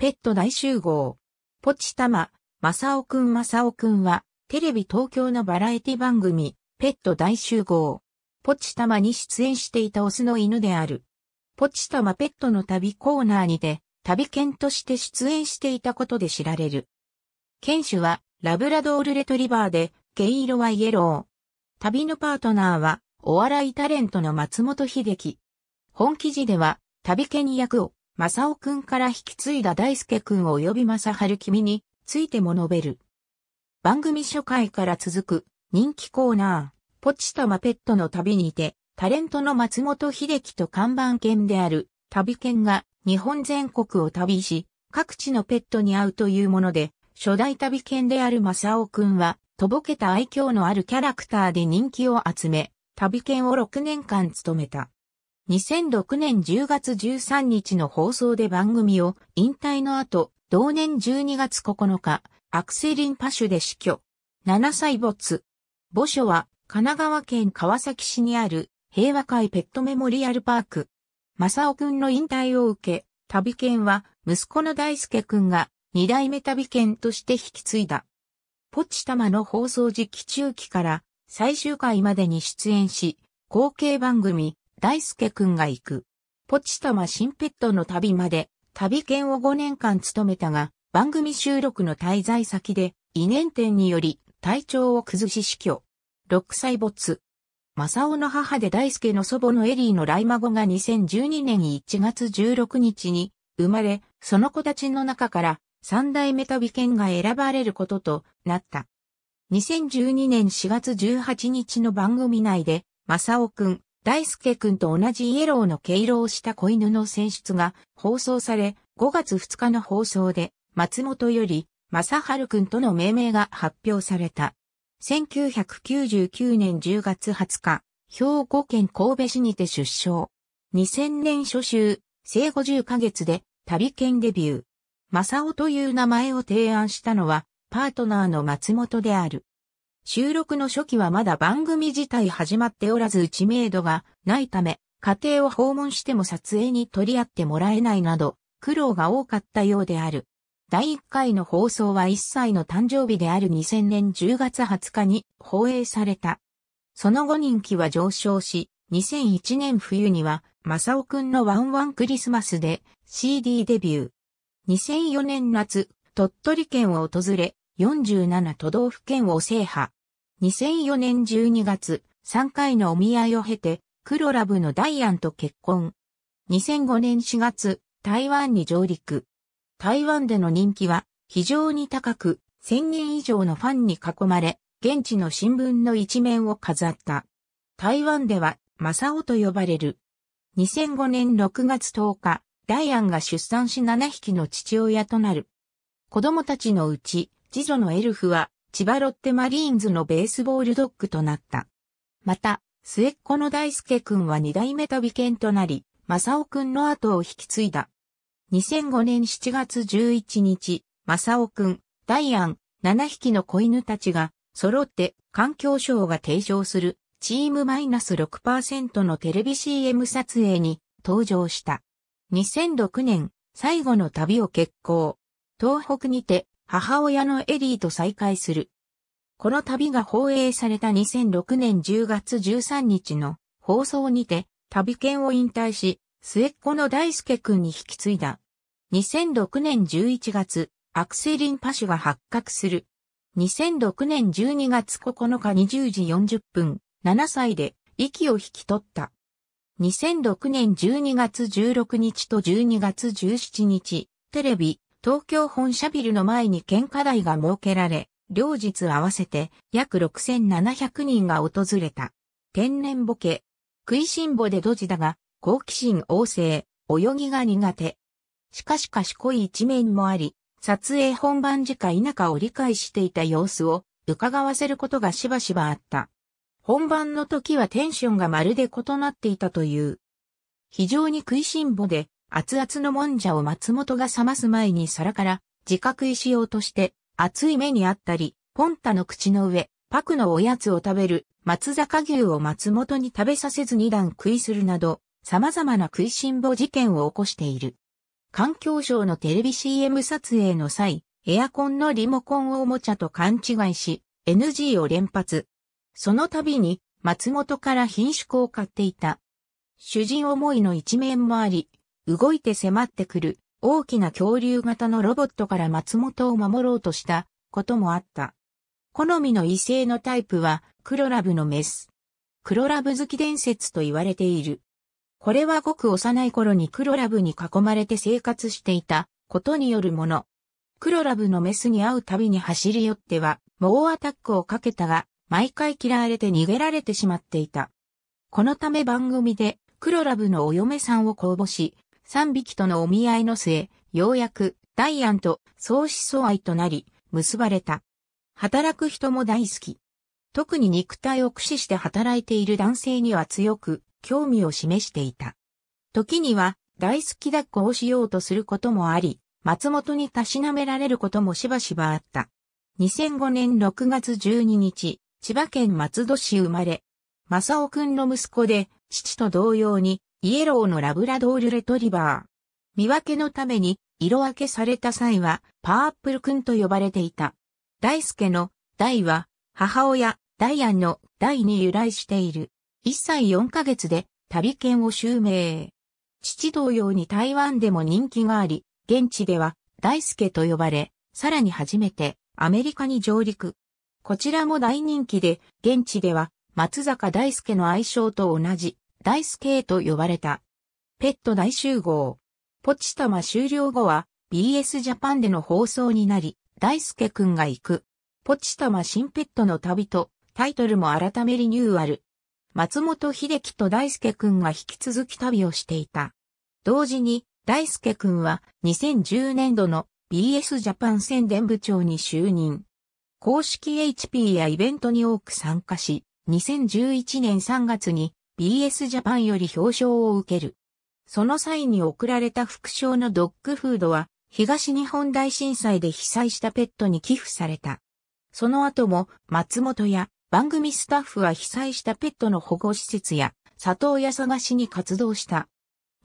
ペット大集合。ポチタマ、マサオくんマサオくんは、テレビ東京のバラエティ番組、ペット大集合。ポチタマに出演していたオスの犬である。ポチタマペットの旅コーナーにて、旅犬として出演していたことで知られる。犬種は、ラブラドールレトリバーで、毛色はイエロー。旅のパートナーは、お笑いタレントの松本秀樹。本記事では、旅犬役を、正雄くんから引き継いだ大輔くん及び正春君についても述べる。番組初回から続く人気コーナー、ポチタマペットの旅にて、タレントの松本秀樹と看板犬である旅犬が日本全国を旅し、各地のペットに会うというもので、初代旅犬である正雄くんは、とぼけた愛嬌のあるキャラクターで人気を集め、旅犬を6年間務めた。2006年10月13日の放送で番組を引退の後、同年12月9日、アクセリンパシュで死去。7歳没。墓所は神奈川県川崎市にある平和会ペットメモリアルパーク。正雄くんの引退を受け、旅券は息子の大輔くんが二代目旅券として引き継いだ。ポチタマの放送時期中期から最終回までに出演し、後継番組、大輔くんが行く。ポチタマ新ペットの旅まで、旅券を5年間務めたが、番組収録の滞在先で、異年点により、体調を崩し死去。6歳没。正雄の母で大輔の祖母のエリーの来孫が2012年1月16日に生まれ、その子たちの中から三代目旅券が選ばれることとなった。2012年4月18日の番組内で、正雄くん、大輔くんと同じイエローの毛色をした子犬の選出が放送され、5月2日の放送で、松本より、正春くんとの命名が発表された。1999年10月20日、兵庫県神戸市にて出生。2000年初秋、生後10ヶ月で、旅券デビュー。正夫という名前を提案したのは、パートナーの松本である。収録の初期はまだ番組自体始まっておらず知名度がないため、家庭を訪問しても撮影に取り合ってもらえないなど、苦労が多かったようである。第1回の放送は1歳の誕生日である2000年10月20日に放映された。その後人気は上昇し、2001年冬には、まさおくんのワンワンクリスマスで CD デビュー。2004年夏、鳥取県を訪れ、47都道府県を制覇。2004年12月、3回のお見合いを経て、黒ラブのダイアンと結婚。2005年4月、台湾に上陸。台湾での人気は非常に高く、1000人以上のファンに囲まれ、現地の新聞の一面を飾った。台湾では、マサオと呼ばれる。2005年6月10日、ダイアンが出産し7匹の父親となる。子供たちのうち、次女のエルフは、千葉ロッテマリーンズのベースボールドッグとなった。また、末っ子の大輔くんは二代目旅犬となり、正雄くんの後を引き継いだ。2005年7月11日、正雄くん、ダイアン、7匹の子犬たちが、揃って、環境省が提唱する、チームマイナス6%のテレビ CM 撮影に登場した。2006年、最後の旅を決行。東北にて、母親のエリーと再会する。この旅が放映された2006年10月13日の放送にて、旅券を引退し、末っ子の大輔くんに引き継いだ。2006年11月、アクセリンパ腫が発覚する。2006年12月9日20時40分、7歳で息を引き取った。2006年12月16日と12月17日、テレビ、東京本社ビルの前に献花台が設けられ、両日合わせて約6700人が訪れた。天然ボケ。食いしんぼでドジだが、好奇心旺盛、泳ぎが苦手。しかし賢い一面もあり、撮影本番時か否かを理解していた様子を伺わせることがしばしばあった。本番の時はテンションがまるで異なっていたという。非常に食いしんぼで熱々のもんじゃを松本が冷ます前に皿から自覚意しようとして熱い目にあったり、ポンタの口の上、パクのおやつを食べる松坂牛を松本に食べさせず二段食いするなど、様々な食いしん坊事件を起こしている。環境省のテレビ CM 撮影の際、エアコンのリモコンをおもちゃと勘違いし、NG を連発。その度に、松本から品種を買っていた。主人思いの一面もあり、動いて迫ってくる大きな恐竜型のロボットから松本を守ろうとしたこともあった。好みの異性のタイプはクロラブのメス。クロラブ好き伝説と言われている。これはごく幼い頃にクロラブに囲まれて生活していたことによるもの。クロラブのメスに会うたびに走り寄っては猛アタックをかけたが、毎回嫌われて逃げられてしまっていた。このため番組でクロラブのお嫁さんを公募し、三匹とのお見合いの末、ようやくダイアンと相思相愛となり、結ばれた。働く人も大好き。特に肉体を駆使して働いている男性には強く興味を示していた。時には大好き抱っこをしようとすることもあり、松本にたしなめられることもしばしばあった。2005年6月12日、千葉県松戸市生まれ、正雄くんの息子で、父と同様にイエローのラブラドールレトリバー。見分けのために色分けされた際はパーップル君と呼ばれていた。大輔の大は母親ダイアンの大に由来している。1歳4ヶ月で旅券を襲名。父同様に台湾でも人気があり、現地では大輔と呼ばれ、さらに初めてアメリカに上陸。こちらも大人気で、現地では松坂大輔の愛称と同じ大スと呼ばれた。ペット大集合。ポチタマ終了後は BS ジャパンでの放送になり、大輔くんが行く。ポチタマ新ペットの旅とタイトルも改めリニューアル。松本秀樹と大輔くんが引き続き旅をしていた。同時に大輔くんは2010年度の BS ジャパン宣伝部長に就任。公式 HP やイベントに多く参加し、2011年3月に BS ジャパンより表彰を受ける。その際に贈られた副賞のドッグフードは、東日本大震災で被災したペットに寄付された。その後も、松本や番組スタッフは被災したペットの保護施設や、里親探しに活動した。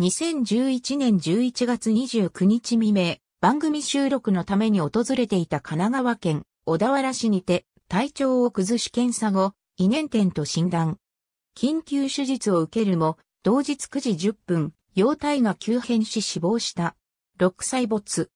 2011年11月29日未明、番組収録のために訪れていた神奈川県小田原市にて、体調を崩し検査後、遺年点と診断。緊急手術を受けるも、同日9時10分、容体が急変し死亡した。6歳没。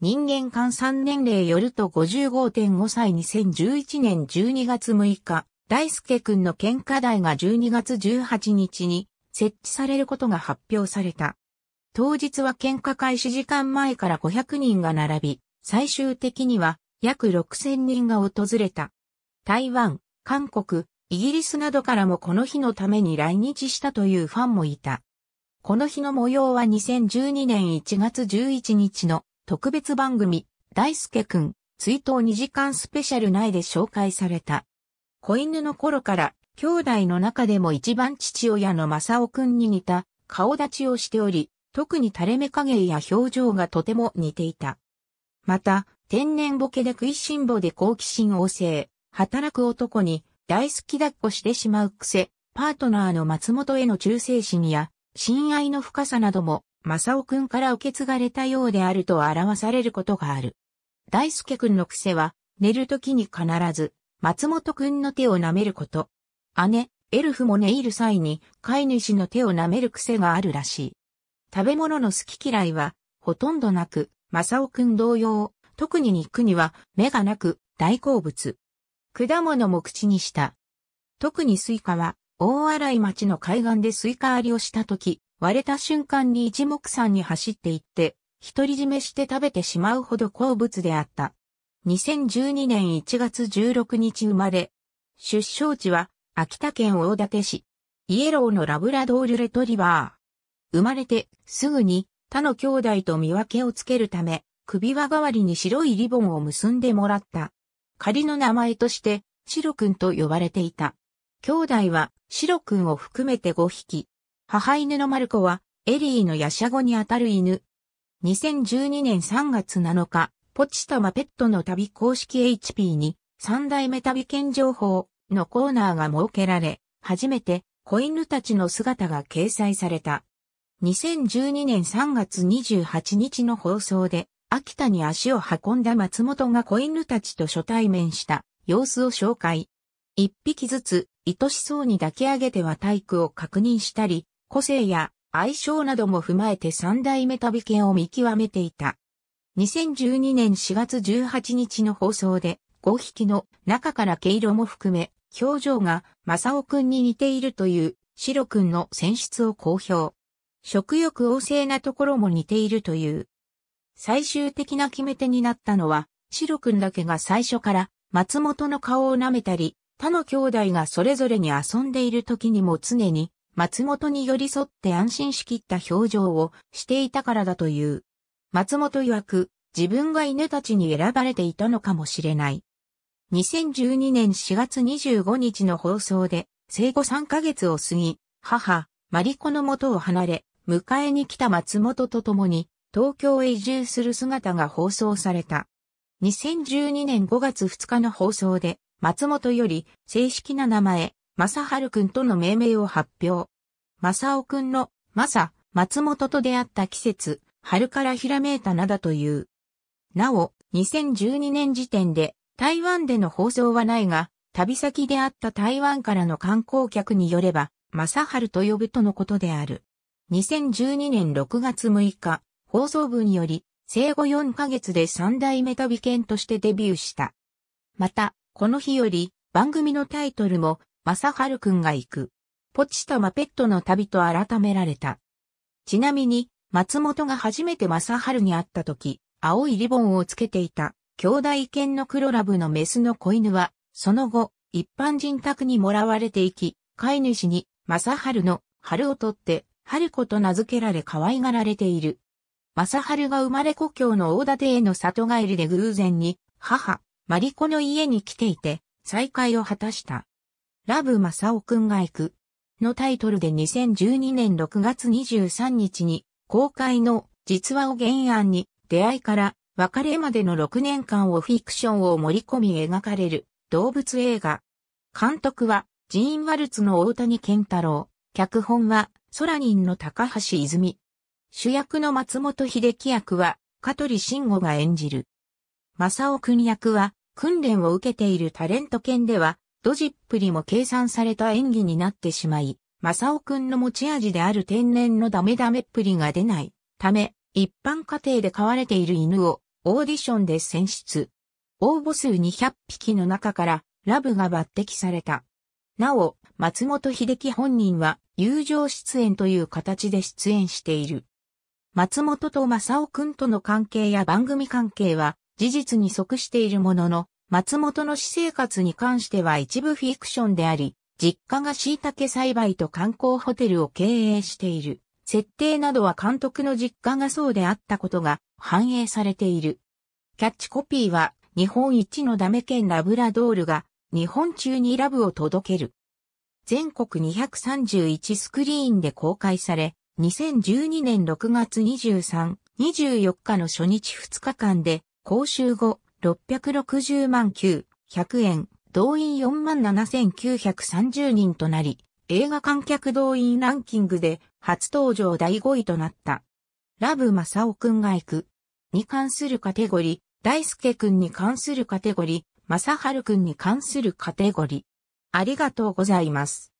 人間換算年齢よると55.5歳2011年12月6日、大輔くんの献花台が12月18日に設置されることが発表された。当日は献花開始時間前から500人が並び、最終的には約6000人が訪れた。台湾、韓国、イギリスなどからもこの日のために来日したというファンもいた。この日の模様は2012年1月11日の特別番組、大輔くん、追悼2時間スペシャル内で紹介された。子犬の頃から兄弟の中でも一番父親の正雄くんに似た顔立ちをしており、特に垂れ目影や表情がとても似ていた。また、天然ボケで食いしん坊で好奇心旺盛、働く男に大好き抱っこしてしまう癖、パートナーの松本への忠誠心や、親愛の深さなども、正雄くんから受け継がれたようであると表されることがある。大輔くんの癖は、寝るときに必ず、松本くんの手を舐めること。姉、エルフも寝入る際に、飼い主の手を舐める癖があるらしい。食べ物の好き嫌いは、ほとんどなく、正雄くん同様、特に肉には目がなく、大好物。果物も口にした。特にスイカは、大洗町の海岸でスイカありをした時、割れた瞬間に一目散に走っていって、独り占めして食べてしまうほど好物であった。2012年1月16日生まれ。出生地は秋田県大館市。イエローのラブラドールレトリバー。生まれてすぐに他の兄弟と見分けをつけるため、首輪代わりに白いリボンを結んでもらった。仮の名前として、シロ君と呼ばれていた。兄弟は、シロ君を含めて5匹。母犬のマルコは、エリーのヤシャゴにあたる犬。2012年3月7日、ポチタマペットの旅公式 HP に、三代目旅券情報のコーナーが設けられ、初めて、子犬たちの姿が掲載された。2012年3月28日の放送で、秋田に足を運んだ松本が子犬たちと初対面した様子を紹介。一匹ずつ愛しそうに抱き上げては体育を確認したり、個性や相性なども踏まえて三代目旅券を見極めていた。2012年4月18日の放送で5匹の中から毛色も含め表情が正雄くんに似ているという白くんの選出を公表。食欲旺盛なところも似ているという最終的な決め手になったのは、シロ君だけが最初から松本の顔を舐めたり、他の兄弟がそれぞれに遊んでいる時にも常に松本に寄り添って安心しきった表情をしていたからだという。松本曰く、自分が犬たちに選ばれていたのかもしれない。2012年4月25日の放送で、生後3ヶ月を過ぎ、母、マリコの元を離れ、迎えに来た松本と共に、東京へ移住する姿が放送された。2012年5月2日の放送で、松本より正式な名前、正春くんとの命名を発表。正尾くんの、正、松本と出会った季節、春からひらめいた名だという。なお、2012年時点で、台湾での放送はないが、旅先であった台湾からの観光客によれば、正春と呼ぶとのことである。2012年6月6日、放送部により、生後4ヶ月で3代目旅券としてデビューした。また、この日より、番組のタイトルも、まさはるくんが行く。ポチとマペットの旅と改められた。ちなみに、松本が初めてまさはるに会った時、青いリボンをつけていた、兄弟犬の黒ラブのメスの子犬は、その後、一般人宅にもらわれていき、飼い主に、まさはるの、春をとって、春子と名付けられ可愛がられている。正春が生まれ故郷の大館への里帰りで偶然に、母、マリコの家に来ていて、再会を果たした。ラブ正雄くんが行く。のタイトルで2012年6月23日に、公開の実話を原案に、出会いから別れまでの6年間をフィクションを盛り込み描かれる動物映画。監督はジーン・ワルツの大谷健太郎。脚本はソラニンの高橋泉。主役の松本秀樹役は、香取慎吾が演じる。正尾君役は、訓練を受けているタレント犬では、ドジップリも計算された演技になってしまい、正尾君の持ち味である天然のダメダメっぷりが出ない。ため、一般家庭で飼われている犬をオーディションで選出。応募数200匹の中からラブが抜擢された。なお、松本秀樹本人は友情出演という形で出演している。松本と正雄くんとの関係や番組関係は事実に即しているものの、松本の私生活に関しては一部フィクションであり、実家が椎茸栽培と観光ホテルを経営している。設定などは監督の実家がそうであったことが反映されている。キャッチコピーは日本一のダメ県ラブラドールが日本中にラブを届ける。全国231スクリーンで公開され、2012年6月23、24日の初日2日間で、講習後、660万9、100円、動員4万7930人となり、映画観客動員ランキングで初登場第5位となった。ラブマサオくんが行く。に関するカテゴリー、大輔くんに関するカテゴリー、マサハルくんに関するカテゴリー。ありがとうございます。